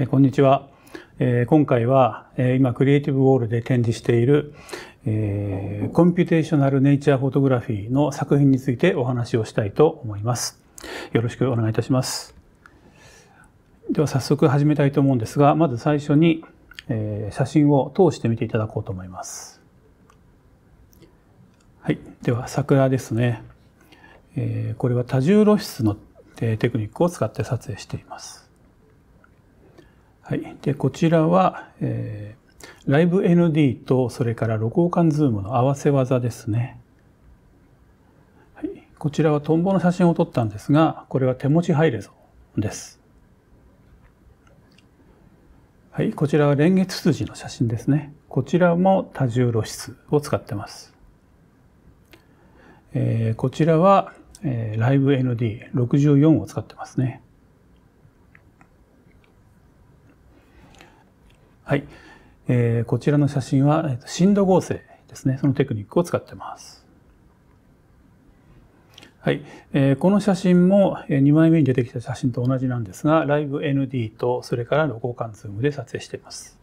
えー、こんにちは、えー、今回は、えー、今クリエイティブウォールで展示している、えー、コンピューテーショナルネイチャーフォトグラフィーの作品についてお話をしたいと思いますよろしくお願いいたしますでは早速始めたいと思うんですがまず最初に、えー、写真を通して見ていただこうと思いますはいでは桜ですね、えー、これは多重露出のテクニックを使って撮影していますはい、でこちらは、えー、ライブ ND とそれから露光管ズームの合わせ技ですね。はい、こちらはトンボの写真を撮ったんですがこれは手持ち配列です。はい、こちらは連月筋の写真ですね。こちらも多重露出を使ってます。えー、こちらは、えー、ライブ ND64 を使ってますね。はい。えー、こちらの写真は、深度合成ですね。そのテクニックを使ってます。はい、えー、この写真も2枚目に出てきた写真と同じなんですが、ライブ ND とそれからロゴ感ズームで撮影しています。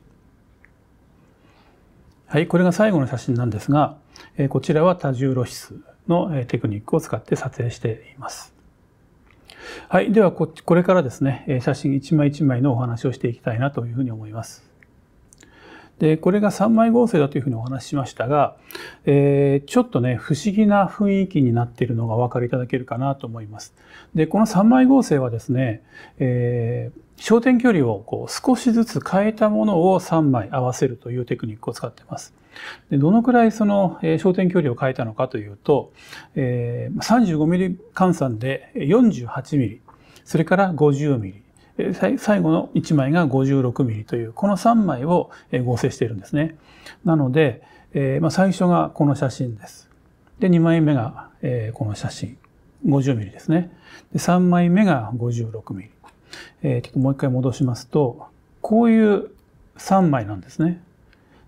はい、これが最後の写真なんですが、えこちらは多重露出のテクニックを使って撮影しています。はい、ではこれからですね、写真1枚1枚のお話をしていきたいなというふうに思います。で、これが3枚合成だというふうにお話ししましたが、えー、ちょっとね、不思議な雰囲気になっているのがお分かりいただけるかなと思います。で、この3枚合成はですね、えー焦点距離をこう少しずつ変えたものを3枚合わせるというテクニックを使っています。でどのくらいその焦点距離を変えたのかというと、えー、35mm 換算で 48mm、それから 50mm、最後の1枚が 56mm というこの3枚を合成しているんですね。なので、最初がこの写真です。で2枚目が、この写真 50mm ですね。で3枚目が 56mm。えー、ちょっともう一回戻しますとこういう3枚なんですね。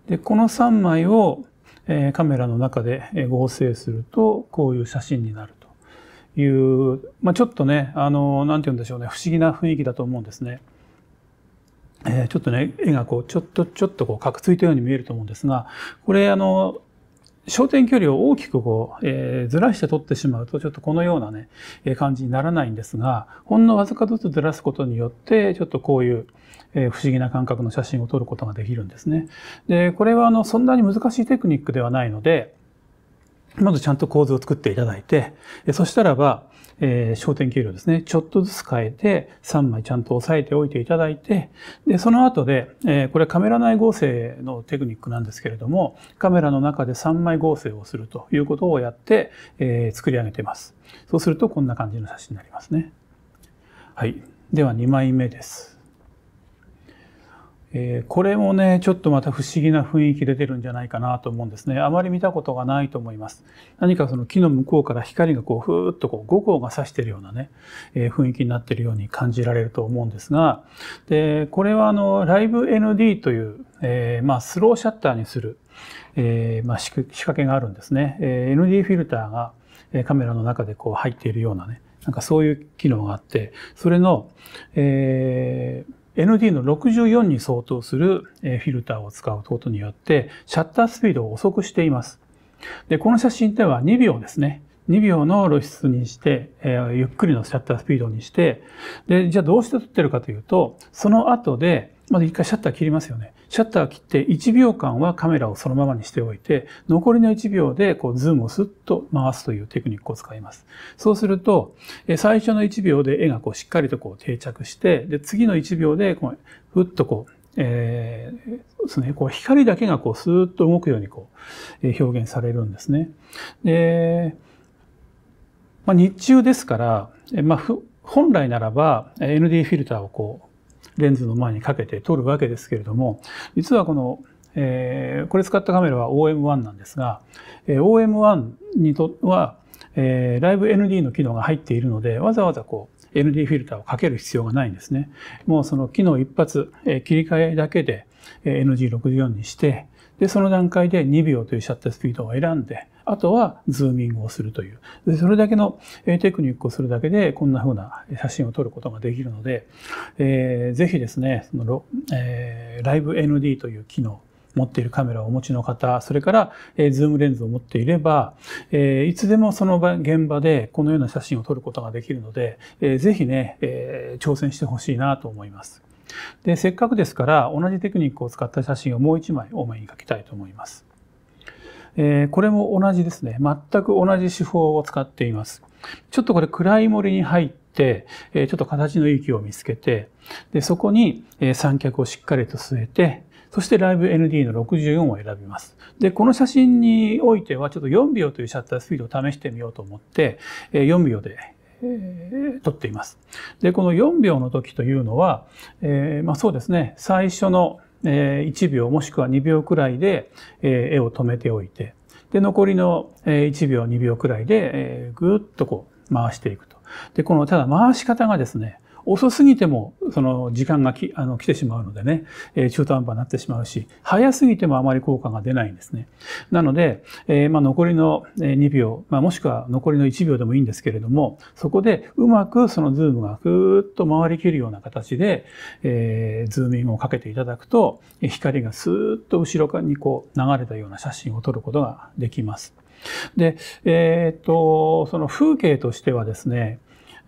でこの3枚をカメラの中で合成するとこういう写真になる。いう、まあ、ちょっとね、あの、なんて言うんでしょうね、不思議な雰囲気だと思うんですね。えー、ちょっとね、絵がこう、ちょっとちょっとこう、かくついたように見えると思うんですが、これ、あの、焦点距離を大きくこう、えー、ずらして撮ってしまうと、ちょっとこのようなね、えー、感じにならないんですが、ほんのわずかずつずらすことによって、ちょっとこういう、えー、不思議な感覚の写真を撮ることができるんですね。で、これはあの、そんなに難しいテクニックではないので、まずちゃんと構図を作っていただいて、そしたらば、えー、焦点給料ですね、ちょっとずつ変えて、3枚ちゃんと押さえておいていただいて、で、その後で、えー、これカメラ内合成のテクニックなんですけれども、カメラの中で3枚合成をするということをやって、えー、作り上げています。そうするとこんな感じの写真になりますね。はい。では2枚目です。えー、これもねちょっとまた不思議な雰囲気出てるんじゃないかなと思うんですねあまり見たことがないと思います何かその木の向こうから光がこうふーっとこう五光が差してるようなね、えー、雰囲気になってるように感じられると思うんですがでこれはあのライブ ND という、えー、まあ、スローシャッターにする、えまあ、仕掛けがあるんですね、え ND フィルターがカメラの中でこう入っているようなねなんかそういう機能があってそれの、えー ND の64に相当するフィルターを使うことによってシャッタースピードを遅くしています。で、この写真では2秒ですね。2秒の露出にして、えー、ゆっくりのシャッタースピードにして、で、じゃあどうして撮ってるかというと、その後でまず一回シャッター切りますよね。シャッター切って1秒間はカメラをそのままにしておいて、残りの1秒でこうズームをスッと回すというテクニックを使います。そうすると、最初の1秒で絵がこうしっかりとこう定着して、で、次の1秒でこう、ふっとこう、えー、そですね、こう光だけがこうスーッと動くようにこう、え表現されるんですね。で、まあ、日中ですから、えまあ、本来ならば ND フィルターをこうレンズの前にかけて撮るわけですけれども、実はこの、えー、これ使ったカメラは OM1 なんですが、えー、OM1 にとは、えー、ライブ ND の機能が入っているので、わざわざこう、ND フィルターをかける必要がないんですね。もうその機能一発、えー、切り替えだけで、えー、NG64 にして、で、その段階で2秒というシャッタースピードを選んで、あとはズーミングをするという。でそれだけのテクニックをするだけで、こんな風な写真を撮ることができるので、えー、ぜひですね、その、えー、ライブ ND という機能、持っているカメラをお持ちの方、それから、えー、ズームレンズを持っていれば、えー、いつでもその場現場でこのような写真を撮ることができるので、えー、ぜひね、えー、挑戦してほしいなと思います。で、せっかくですから、同じテクニックを使った写真をもう一枚お目にかけたいと思います。えー、これも同じですね。全く同じ手法を使っています。ちょっとこれ暗い森に入って、えー、ちょっと形のいい木を見つけて、で、そこに、えー、三脚をしっかりと据えて、そしてライブ ND の64を選びます。で、この写真においてはちょっと4秒というシャッタースピードを試してみようと思って、4秒で撮っています。で、この4秒の時というのは、えー、まあそうですね、最初のえ1秒もしくは2秒くらいで、え絵を止めておいて、で、残りの、え1秒、2秒くらいで、えぐーっとこう回していくと。で、この、ただ回し方がですね、遅すぎても、その時間がきあの来てしまうのでね、え中途半端になってしまうし、早すぎてもあまり効果が出ないんですね。なので、えー、まあ、残りの2秒、まあ、もしくは残りの1秒でもいいんですけれども、そこでうまくそのズームがぐーっと回りきるような形で、えー、ズーミンンをかけていただくと、光がスーッと後ろにこう流れたような写真を撮ることができます。で、えっ、と、その風景としてはですね、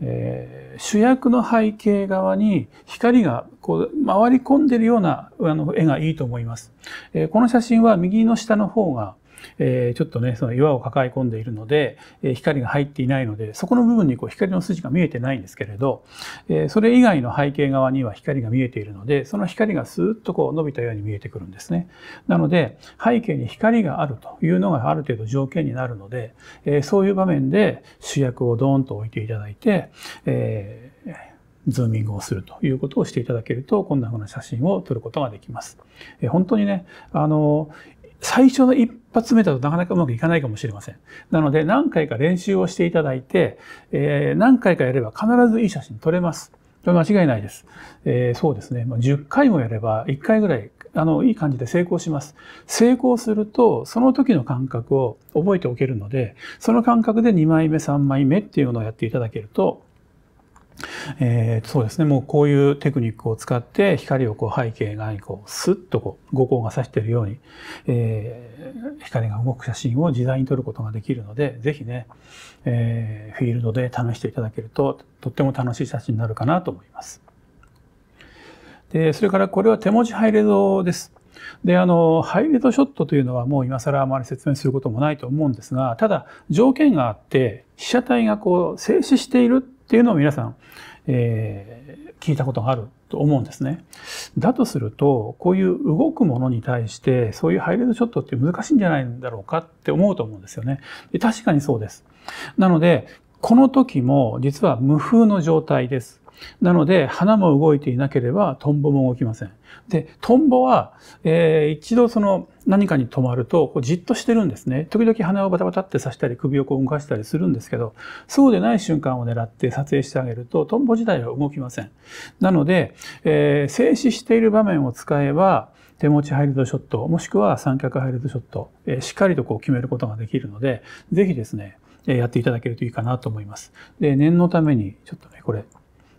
えー、主役の背景側に光がこう回り込んでいるようなあの絵がいいと思います、えー、この写真は右の下の方がえー、ちょっとねその岩を抱え込んでいるので、え光が入っていないのでそこの部分にこう光の筋が見えてないんですけれど、えそれ以外の背景側には光が見えているのでその光がスーッとこう伸びたように見えてくるんですね。なので背景に光があるというのがある程度条件になるので、えそういう場面で主役をドーンと置いていただいて、えーズーミングをするということをしていただけると、こんな風な写真を撮ることができます。え本当にね、あの、最初の一発目だとなかなかうまくいかないかもしれません。なので何回か練習をしていただいて、えー、何回かやれば必ずいい写真撮れます。これ間違いないです。えー、そうですね。10回もやれば1回ぐらい、あの、いい感じで成功します。成功すると、その時の感覚を覚えておけるので、その感覚で2枚目、3枚目っていうのをやっていただけると、えー、そうですねもうこういうテクニックを使って光をこう背景側にこうスッとこう五光が差しているように、えー、光が動く写真を自在に撮ることができるので是非ね、えー、フィールドで試していただけるととっても楽しい写真になるかなと思います。でそれからこれは手文字ハイレゾです。であのハイレゾショットというのはもう今更あまり説明することもないと思うんですがただ条件があって被写体がこう静止しているっていうのを皆さん、えー、聞いたことがあると思うんですね。だとすると、こういう動くものに対して、そういうハイレードショットって難しいんじゃないんだろうかって思うと思うんですよね。で確かにそうです。なので、この時も実は無風の状態です。なので花も動いていなければトンボも動きません。でトンボは、えー、一度その何かに止まるとこうじっとしてるんですね時々鼻をバタバタって刺したり首をこう動かしたりするんですけどそうでない瞬間を狙って撮影してあげるとトンボ自体は動きません。なので、えー、静止している場面を使えば手持ちハイルドショットもしくは三脚ハイルドショット、えー、しっかりとこう決めることができるので是非ですねやっていただけるといいかなと思います。で念のためにちょっとねこれ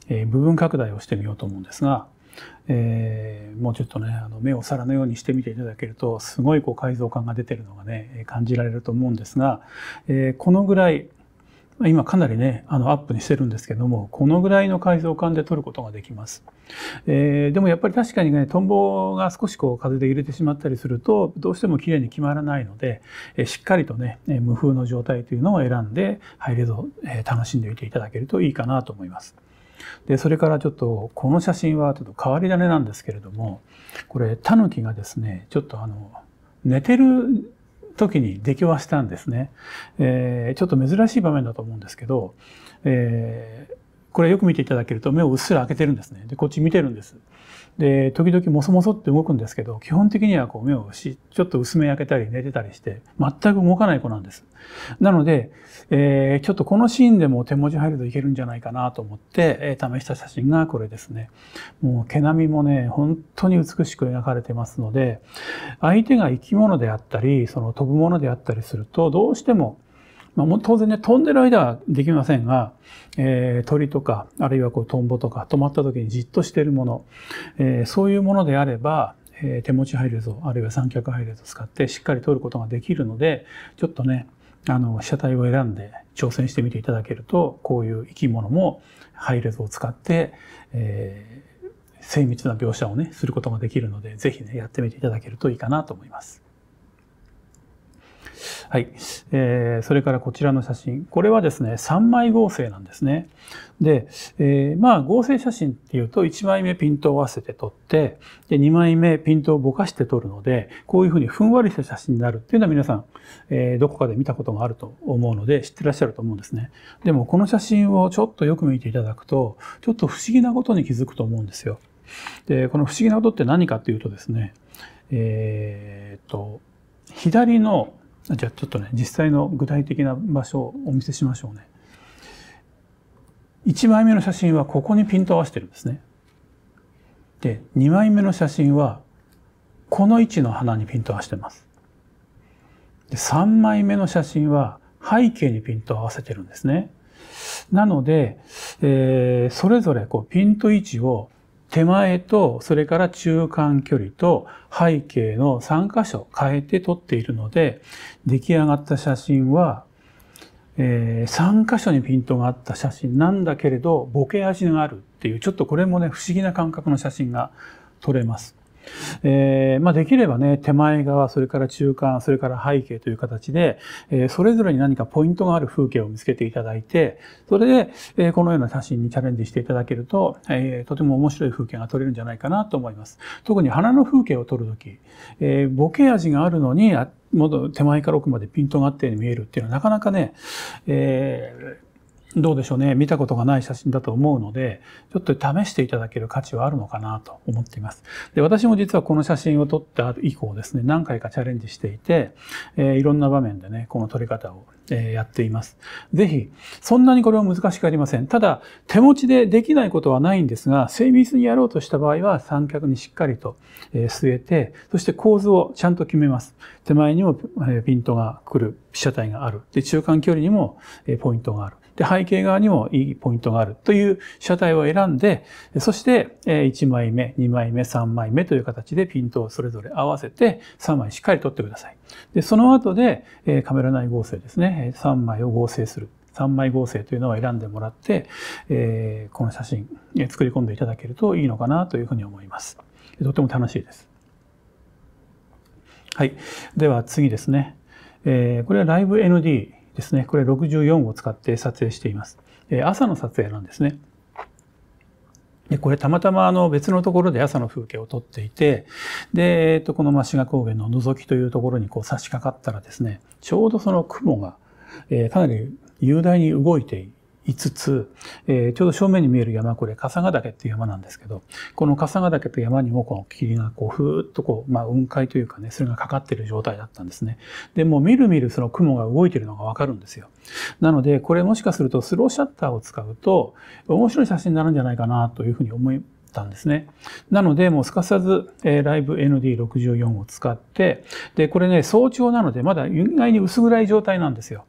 え部分拡大をしてみようと思うんですが、えー、もうちょっとねあの目を皿のようにしてみていただけるとすごいこう改造感が出てるのがね感じられると思うんですが、えー、このぐらい今かなりねあのアップにしてるんですけどもこのぐらいの改造感で撮ることができます、えー、でもやっぱり確かにねトンボが少しこう風で揺れてしまったりするとどうしても綺麗に決まらないので、えしっかりとね無風の状態というのを選んでハイレゾ、え楽しんでおいていただけるといいかなと思います。でそれからちょっとこの写真はちょっと変わり種なんですけれどもこれタヌキがですねちょっとあの寝てる時に出来はしたんですね、えー、ちょっと珍しい場面だと思うんですけど、えー、これよく見ていただけると目をうっすら開けてるんですねでこっち見てるんですで時々もそもそって動くんですけど基本的にはこう目をしちょっと薄め焼けたり寝てたりして全く動かない子なんですなので、えー、ちょっとこのシーンでも手文字入るといけるんじゃないかなと思って、えー、試した写真がこれですねもう毛並みもね本当に美しく描かれてますので相手が生き物であったりその飛ぶものであったりするとどうしてもまあ、当然ね、飛んでる間はできませんが、えー、鳥とか、あるいはこうトンボとか、止まった時にじっとしているもの、えー、そういうものであれば、えー、手持ち配列を、あるいは三脚配列を使ってしっかり取ることができるので、ちょっとね、あの、被写体を選んで挑戦してみていただけると、こういう生き物も配列を使って、えー、精密な描写をね、することができるので、ぜひね、やってみていただけるといいかなと思います。はい。えー、それからこちらの写真。これはですね、3枚合成なんですね。で、えー、まあ合成写真っていうと、1枚目ピントを合わせて撮って、で、2枚目ピントをぼかして撮るので、こういうふうにふんわりした写真になるっていうのは皆さん、えー、どこかで見たことがあると思うので、知ってらっしゃると思うんですね。でもこの写真をちょっとよく見ていただくと、ちょっと不思議なことに気づくと思うんですよ。で、この不思議なことって何かっていうとですね、えー、っと、左のじゃあちょっとね実際の具体的な場所をお見せしましょうね。1枚目の写真はここにピント合わせてるんですね。で2枚目の写真はこの位置の花にピント合わせてます。で3枚目の写真は背景にピント合わせてるんですね。なので、えー、それぞれこうピント位置を手前とそれから中間距離と背景の3箇所変えて撮っているので出来上がった写真は、えー、3箇所にピントがあった写真なんだけれどボケ味があるっていうちょっとこれもね不思議な感覚の写真が撮れます。えー、まあ、できればね、手前側、それから中間、それから背景という形で、えー、それぞれに何かポイントがある風景を見つけていただいて、それで、えー、このような写真にチャレンジしていただけると、えとても面白い風景が撮れるんじゃないかなと思います。特に花の風景を撮るとき、えボケ味があるのに、もっと手前から奥までピントがあったように見えるっていうのはなかなかね、えどうでしょうね。見たことがない写真だと思うので、ちょっと試していただける価値はあるのかなと思っています。で、私も実はこの写真を撮った以降ですね、何回かチャレンジしていて、えー、いろんな場面でね、この撮り方を、えー、やっています。ぜひ、そんなにこれは難しくありません。ただ、手持ちでできないことはないんですが、精密にやろうとした場合は三脚にしっかりと、えー、据えて、そして構図をちゃんと決めます。手前にもピントが来る、被写体がある。で、中間距離にもポイントがある。で、背景側にもいいポイントがあるという写体を選んで、そして1枚目、2枚目、3枚目という形でピントをそれぞれ合わせて3枚しっかり撮ってください。で、その後でカメラ内合成ですね、3枚を合成する。3枚合成というのを選んでもらって、この写真、作り込んでいただけるといいのかなというふうに思います。とても楽しいです。はい。では次ですね。えこれは LiveND ですね、これ64を使って撮影しています。え朝の撮影なんですね。でこれたまたまあの別のところで朝の風景を撮っていてで、えっと、この滋賀高原の覗きというところにこう差し掛かったらですねちょうどその雲が、えかなり雄大に動いてい5つ、えー、ちょうど正面に見える山、これ、笠ヶ岳っていう山なんですけど、この笠ヶ岳と山にもこの霧がこう、ふーっとこう、まあ、雲海というかね、それがかかってる状態だったんですね。で、もうみるみるその雲が動いてるのがわかるんですよ。なので、これもしかするとスローシャッターを使うと、面白い写真になるんじゃないかなというふうに思いたんですね。なので、もうすかさず、えー、ライブ ND64 を使って、で、これね、早朝なので、まだ意外に薄暗い状態なんですよ。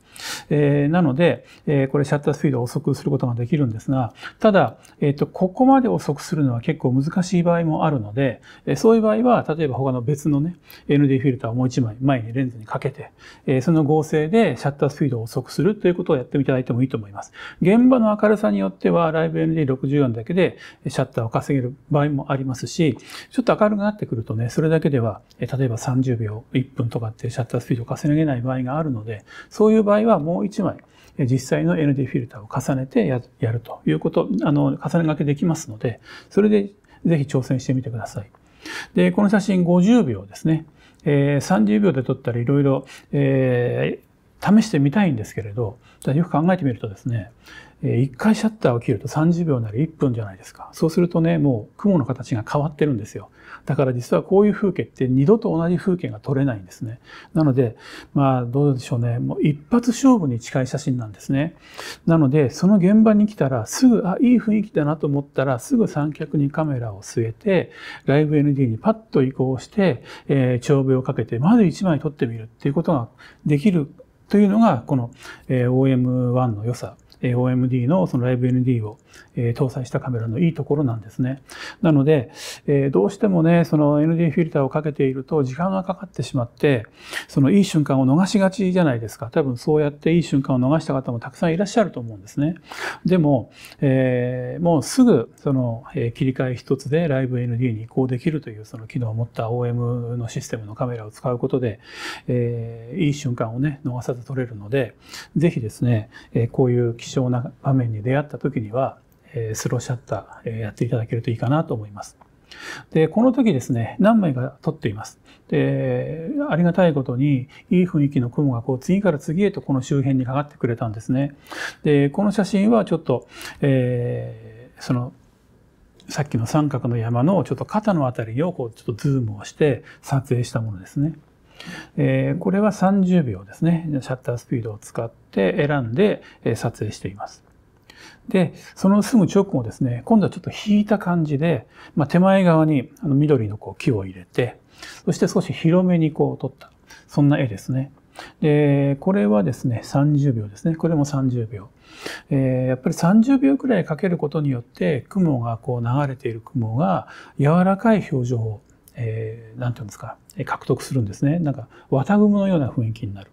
えー、なので、えー、これシャッタースピードを遅くすることができるんですが、ただ、えっ、ー、と、ここまで遅くするのは結構難しい場合もあるので、えそういう場合は、例えば他の別のね、ND フィルターをもう一枚前にレンズにかけて、えその合成でシャッタースピードを遅くするということをやっていただいてもいいと思います。現場の明るさによっては、ライブ ND64 だけでシャッターを稼げる場合もありますし、ちょっと明るくなってくるとね、それだけでは、例えば30秒、1分とかってシャッタースピードを稼げない場合があるので、そういう場合合はもう1枚、実際の ND フィルターを重ねてやるということ、あの、重ね掛けできますので、それでぜひ挑戦してみてください。で、この写真50秒ですね。えー、30秒で撮ったらいろいろ、え試してみたいんですけれど、よく考えてみるとですね、1回シャッターを切ると30秒なり1分じゃないですか。そうするとね、もう雲の形が変わってるんですよ。だから実はこういう風景って二度と同じ風景が撮れないんですね。なので、まあどうでしょうね。もう一発勝負に近い写真なんですね。なので、その現場に来たらすぐ、あ、いい雰囲気だなと思ったらすぐ三脚にカメラを据えて、ライブ ND にパッと移行して、えー、長笛をかけて、まず1枚撮ってみるっていうことができるというのが、この OM1 の良さ OMD のそのライブ n d を搭載したカメラのいいところなんですね。なので、どうしてもね、その ND フィルターをかけていると時間がかかってしまって、そのいい瞬間を逃しがちじゃないですか。多分そうやっていい瞬間を逃した方もたくさんいらっしゃると思うんですね。でも、えー、もうすぐその切り替え一つでライブ n d に移行できるというその機能を持った OM のシステムのカメラを使うことで、えー、いい瞬間をね、逃さず撮れるので、ぜひですね、こういう機重な場面に出会った時には、えスローシャッター、えやっていただけるといいかなと思います。で、この時ですね、何枚か撮っています。で、ありがたいことに、いい雰囲気の雲がこう、次から次へとこの周辺にかかってくれたんですね。で、この写真はちょっと、えー、その、さっきの三角の山のちょっと肩の辺りをこう、ちょっとズームをして撮影したものですね。えー、これは30秒ですね。シャッタースピードを使って選んで撮影しています。で、そのすぐ直後ですね、今度はちょっと引いた感じで、まあ、手前側にあの緑のこう木を入れて、そして少し広めにこう撮った、そんな絵ですね。で、これはですね、30秒ですね。これも30秒。えー、やっぱり30秒くらいかけることによって、雲がこう流れている雲が柔らかい表情を、えー、なんていうんですか、獲得するんですね。なんか綿雲のような雰囲気になる。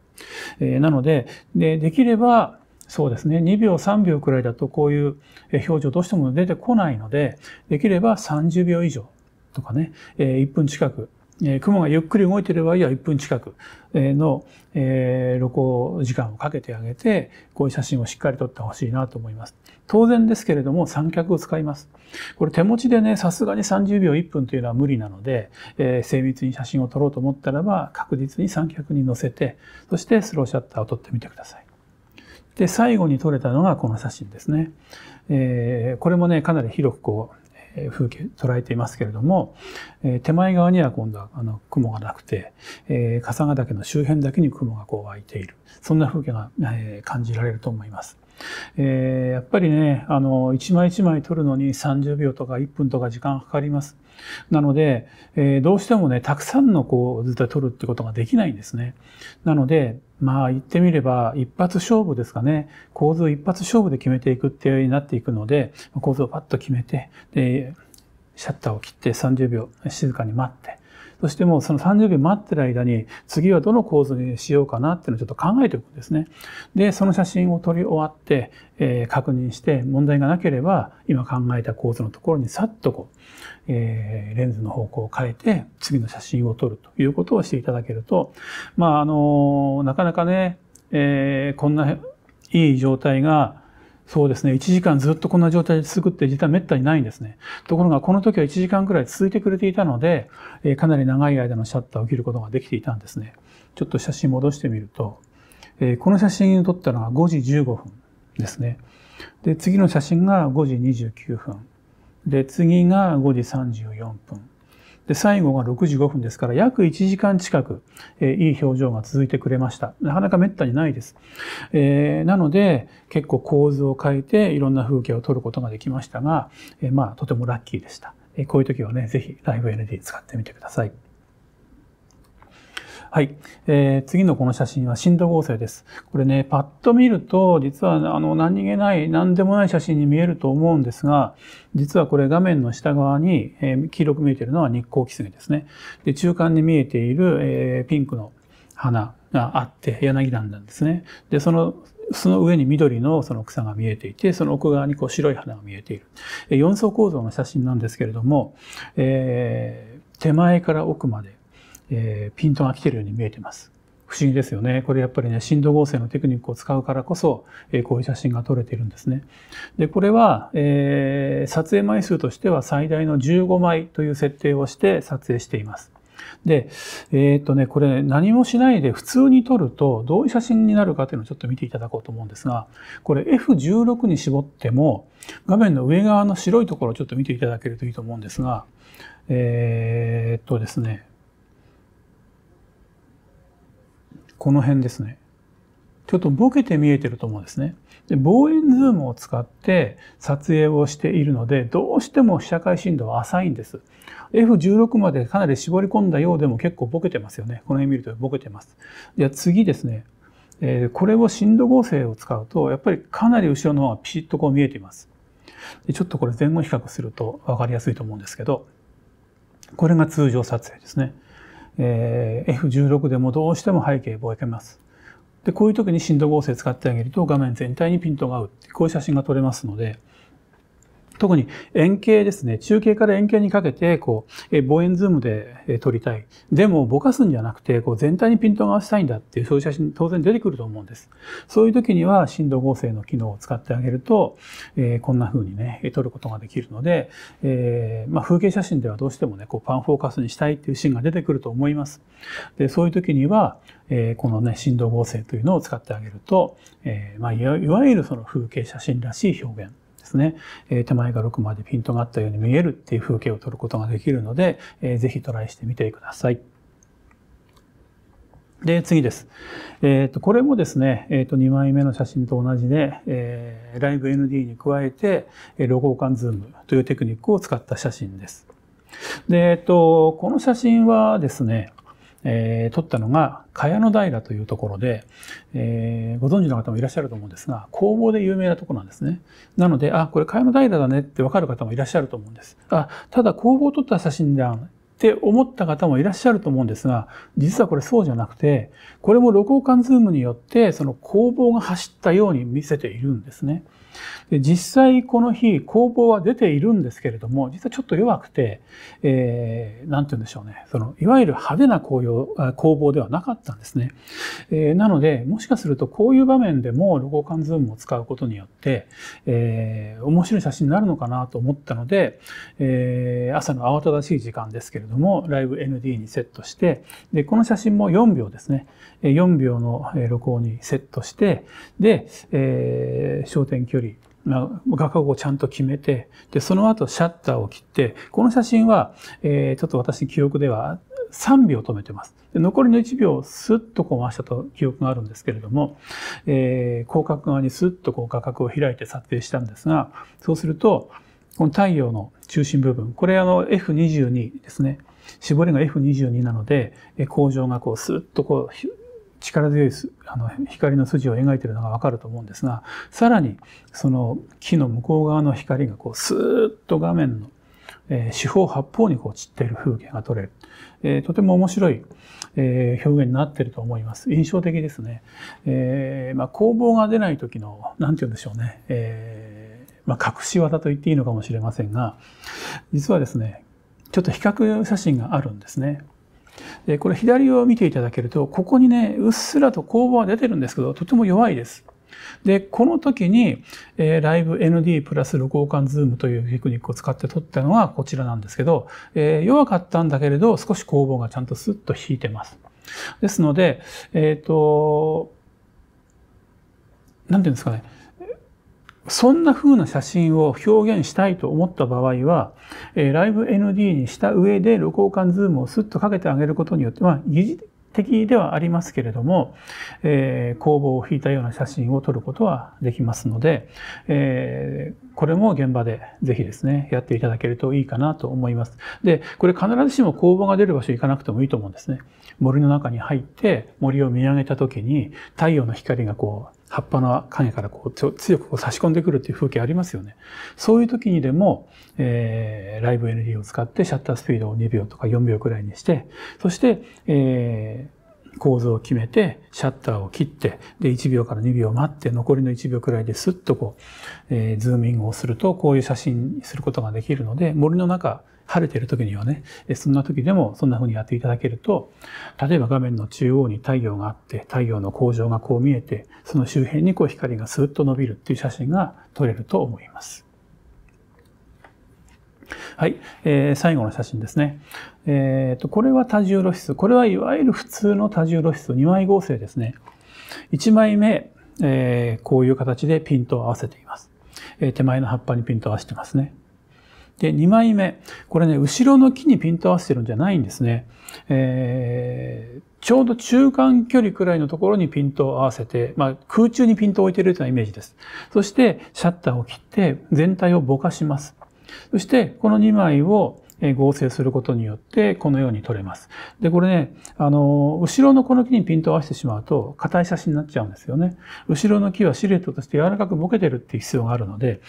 えー、なのでで、できればそうですね、2秒3秒くらいだとこういう表情どうしても出てこないので、できれば30秒以上とかね、1分近くえー、雲がゆっくり動いている場合は1分近くの、えー、露光時間をかけてあげて、こういう写真をしっかり撮ってほしいなと思います。当然ですけれども、三脚を使います。これ手持ちでね、さすがに30秒1分というのは無理なので、えー、精密に写真を撮ろうと思ったらば、確実に三脚に乗せて、そしてスローシャッターを撮ってみてください。で、最後に撮れたのがこの写真ですね。えー、これもね、かなり広くこう、風景捉えていますけれども、手前側には今度はあの雲がなくて、笠ヶ岳の周辺だけに雲がこう湧いている。そんな風景が感じられると思います。えやっぱりね、あの、一枚一枚撮るのに30秒とか1分とか時間かかります。なので、えどうしてもね、たくさんのこう、図で撮るってことができないんですね。なので、まあ言ってみれば一発勝負ですかね。構図を一発勝負で決めていくっていうようになっていくので、構図をパッと決めて、で、シャッターを切って30秒静かに待って、そしてもうその30秒待ってる間に次はどの構図にしようかなっていうのをちょっと考えておくんですね。で、その写真を撮り終わって、えー、確認して問題がなければ今考えた構図のところにさっとこう、えー、レンズの方向を変えて次の写真を撮るということをしていただけると、まああの、なかなかね、えー、こんないい状態がそうですね。1時間ずっとこんな状態で続くって実は滅多にないんですね。ところが、この時は1時間くらい続いてくれていたので、えかなり長い間のシャッターを切ることができていたんですね。ちょっと写真戻してみると、えこの写真を撮ったのが5時15分ですね。で、次の写真が5時29分。で、次が5時34分。で、最後が6時5分ですから、約1時間近く、えー、いい表情が続いてくれました。なかなか滅多にないです。えー、なので、結構構図を変えて、いろんな風景を撮ることができましたが、えー、まあ、とてもラッキーでした。えこういう時はね、ぜひライブ ND 使ってみてください。はい、えー、次のこの写真は震度合成です。これね、パッと見ると、実はあの何気ない、何でもない写真に見えると思うんですが、実はこれ画面の下側に、えー、黄色く見えているのは日光キスゲですね。で、中間に見えている、えー、ピンクの花があって、柳なんなんですね。で、そのその上に緑のその草が見えていて、その奥側にこう白い花が見えている。4層構造の写真なんですけれども、えー、手前から奥までえー、ピントが来てるように見えてます。不思議ですよね。これやっぱりね、振動合成のテクニックを使うからこそ、えこういう写真が撮れているんですね。で、これは、えー、撮影枚数としては最大の15枚という設定をして撮影しています。で、えー、っとね、これ何もしないで普通に撮るとどういう写真になるかというのをちょっと見ていただこうと思うんですが、これ F16 に絞っても画面の上側の白いところをちょっと見ていただけるといいと思うんですが、えー、っとですね、この辺ですね。ちょっとボケて見えてると思うんですね。で望遠ズームを使って撮影をしているので、どうしても被写界深度は浅いんです。F16 までかなり絞り込んだようでも結構ボケてますよね。この辺見るとボケてます。じゃ次ですね。えこれを振動合成を使うと、やっぱりかなり後ろの方がピシッとこう見えています。でちょっとこれ前後比較すると分かりやすいと思うんですけど、これが通常撮影ですね。えー、F16 でもどうしても背景ぼやけます。で、こういう時に振動合成使ってあげると画面全体にピントが合う。こういう写真が撮れますので、特に円形ですね、中継から円形にかけて、こう、望遠ズームで撮りたい。でも、ぼかすんじゃなくて、こう、全体にピントが合わせたいんだっていう、そういう写真、当然出てくると思うんです。そういう時には、振動合成の機能を使ってあげると、えー、こんな風にね、撮ることができるので、えー、まあ、風景写真ではどうしてもね、こう、パンフォーカスにしたいっていうシーンが出てくると思います。で、そういう時には、えー、このね、振動合成というのを使ってあげると、えまあ、いわゆるその風景写真らしい表現、ですね、え手前が6までピントがあったように見えるっていう風景を撮ることができるので、えー、ぜひトライしてみてください。で、次です。えっ、ー、と、これもですね、えっ、ー、と、2枚目の写真と同じで、えー、ライブ ND に加えて、ロゴ感ズームというテクニックを使った写真です。で、えっ、ー、と、この写真はですね、えー、取ったのが茅野平というところで、えー、ご存知の方もいらっしゃると思うんですが工房で有名なとこなんですねなのであこれ茅野平だねってわかる方もいらっしゃると思うんですあただ工房を撮った写真だって思った方もいらっしゃると思うんですが、実はこれそうじゃなくて、これも露光管ズームによって、その工房が走ったように見せているんですね。で実際この日攻防は出ているんですけれども実はちょっと弱くて何、えー、て言うんでしょうねそのいわゆる派手な攻用工防ではなかったんですね、えー、なのでもしかするとこういう場面でもロゴ缶ズームを使うことによって、えー、面白い写真になるのかなと思ったので、えー、朝の慌ただしい時間ですけれどもライブ ND にセットしてでこの写真も4秒ですね4秒の録音にセットしてで、え焦点距離画角をちゃんと決めて、で、その後シャッターを切って、この写真は、えー、ちょっと私記憶では3秒止めてます。で残りの1秒スッとこう回したと記憶があるんですけれども、えー、広角側にスッとこう画角を開いて撮影したんですが、そうすると、この太陽の中心部分、これあの F22 ですね。絞りが F22 なので、工場がこうスッとこう力強いあの光の筋を描いてるのがわかると思うんですがさらにその木の向こう側の光がこうスーッと画面の、え四方八方にこう散っている風景が撮れる、えー、とても面白い、えー、表現になってると思います印象的ですね、えーまあ、工房が出ない時の何て言うんでしょうね、えーまあ、隠し技と言っていいのかもしれませんが実はですねちょっと比較写真があるんですね。で、これ左を見ていただけると、ここにね、うっすらと工房は出てるんですけど、とても弱いです。で、この時に、えー、ライブ ND プラス露交管ズームというテクニックを使って撮ったのがこちらなんですけど、えー、弱かったんだけれど、少し工房がちゃんとスッと引いてます。ですので、えっ、ー、と、なんていうんですかね、そんな風な写真を表現したいと思った場合は、えライブ ND にした上で露光感ズームをスッとかけてあげることによって、まあ、疑似的ではありますけれども、えー、工房を引いたような写真を撮ることはできますので、えー、これも現場でぜひですね、やっていただけるといいかなと思います。で、これ必ずしも工房が出る場所行かなくてもいいと思うんですね。森の中に入って森を見上げた時に太陽の光がこう葉っぱの影からこう強くこう差し込んでくるっていう風景ありますよね。そういう時にでも、えー、ライブ ND を使ってシャッタースピードを2秒とか4秒くらいにして、そして、えー構造を決めて、シャッターを切って、で、1秒から2秒待って、残りの1秒くらいですっとこう、えー、ズーミングをすると、こういう写真にすることができるので、森の中晴れてる時にはね、そんな時でもそんな風にやっていただけると、例えば画面の中央に太陽があって、太陽の工場がこう見えて、その周辺にこう光がスーッと伸びるっていう写真が撮れると思います。はい、えー、最後の写真ですね。えっ、ー、と、これは多重露出。これはいわゆる普通の多重露出、2枚合成ですね。1枚目、えー、こういう形でピントを合わせています。え手前の葉っぱにピントを合わせてますね。で、2枚目。これね、後ろの木にピント合わせてるんじゃないんですね。えー、ちょうど中間距離くらいのところにピントを合わせて、まあ、空中にピントを置いてるというイメージです。そして、シャッターを切って全体をぼかします。そして、この2枚を合成することによってこのように撮れます。で、これね、あの、後ろのこの木にピントを合わせてしまうと硬い写真になっちゃうんですよね。後ろの木はシルエットとして柔らかくボケてるっていう必要があるので、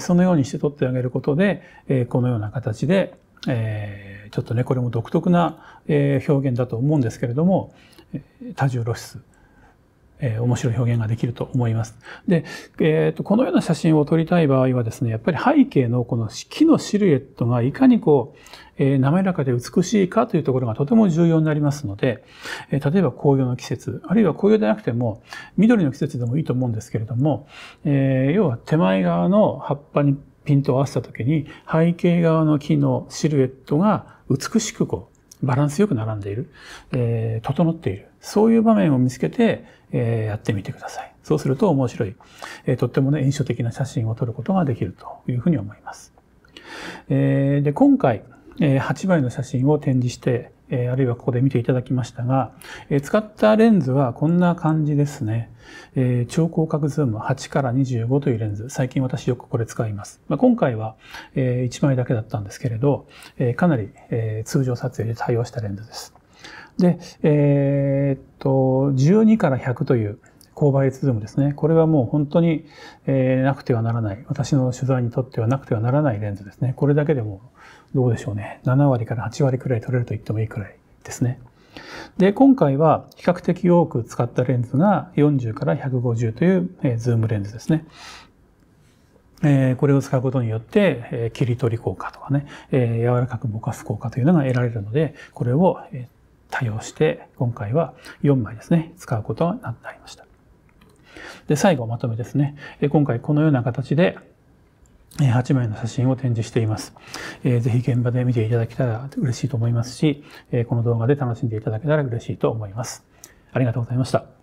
そのようにして撮ってあげることで、このような形で、ちょっとね、これも独特な表現だと思うんですけれども、多重露出。えー、面白い表現ができると思います。で、えーと、このような写真を撮りたい場合はですね、やっぱり背景のこの木のシルエットがいかにこう、えー、滑らかで美しいかというところがとても重要になりますので、えー、例えば紅葉の季節、あるいは紅葉でなくても緑の季節でもいいと思うんですけれども、えー、要は手前側の葉っぱにピントを合わせた時に背景側の木のシルエットが美しくこうバランスよく並んでいる、えー、整っている、そういう場面を見つけて、えー、やってみてください。そうすると面白い、えー、とってもね、印象的な写真を撮ることができるというふうに思います。えー、で、今回、え8枚の写真を展示して、えあるいはここで見ていただきましたが、え使ったレンズはこんな感じですね。え超広角ズーム8から25というレンズ。最近私よくこれ使います。まあ、今回は、え1枚だけだったんですけれど、えかなり、え通常撮影で対応したレンズです。で、えー、っと、12から100という、高倍率ズームですね。これはもう本当に、えー、なくてはならない。私の取材にとってはなくてはならないレンズですね。これだけでもどうでしょうね。7割から8割くらい取れると言ってもいいくらいですね。で、今回は比較的多く使ったレンズが40から150という、えー、ズームレンズですね。えこれを使うことによって、え切り取り効果とかね、え柔らかくぼかす効果というのが得られるので、これを、え多用して、今回は4枚ですね、使うことになりました。で、最後まとめですね。今回このような形で、8枚の写真を展示しています。ぜひ現場で見ていただけたら嬉しいと思いますし、この動画で楽しんでいただけたら嬉しいと思います。ありがとうございました。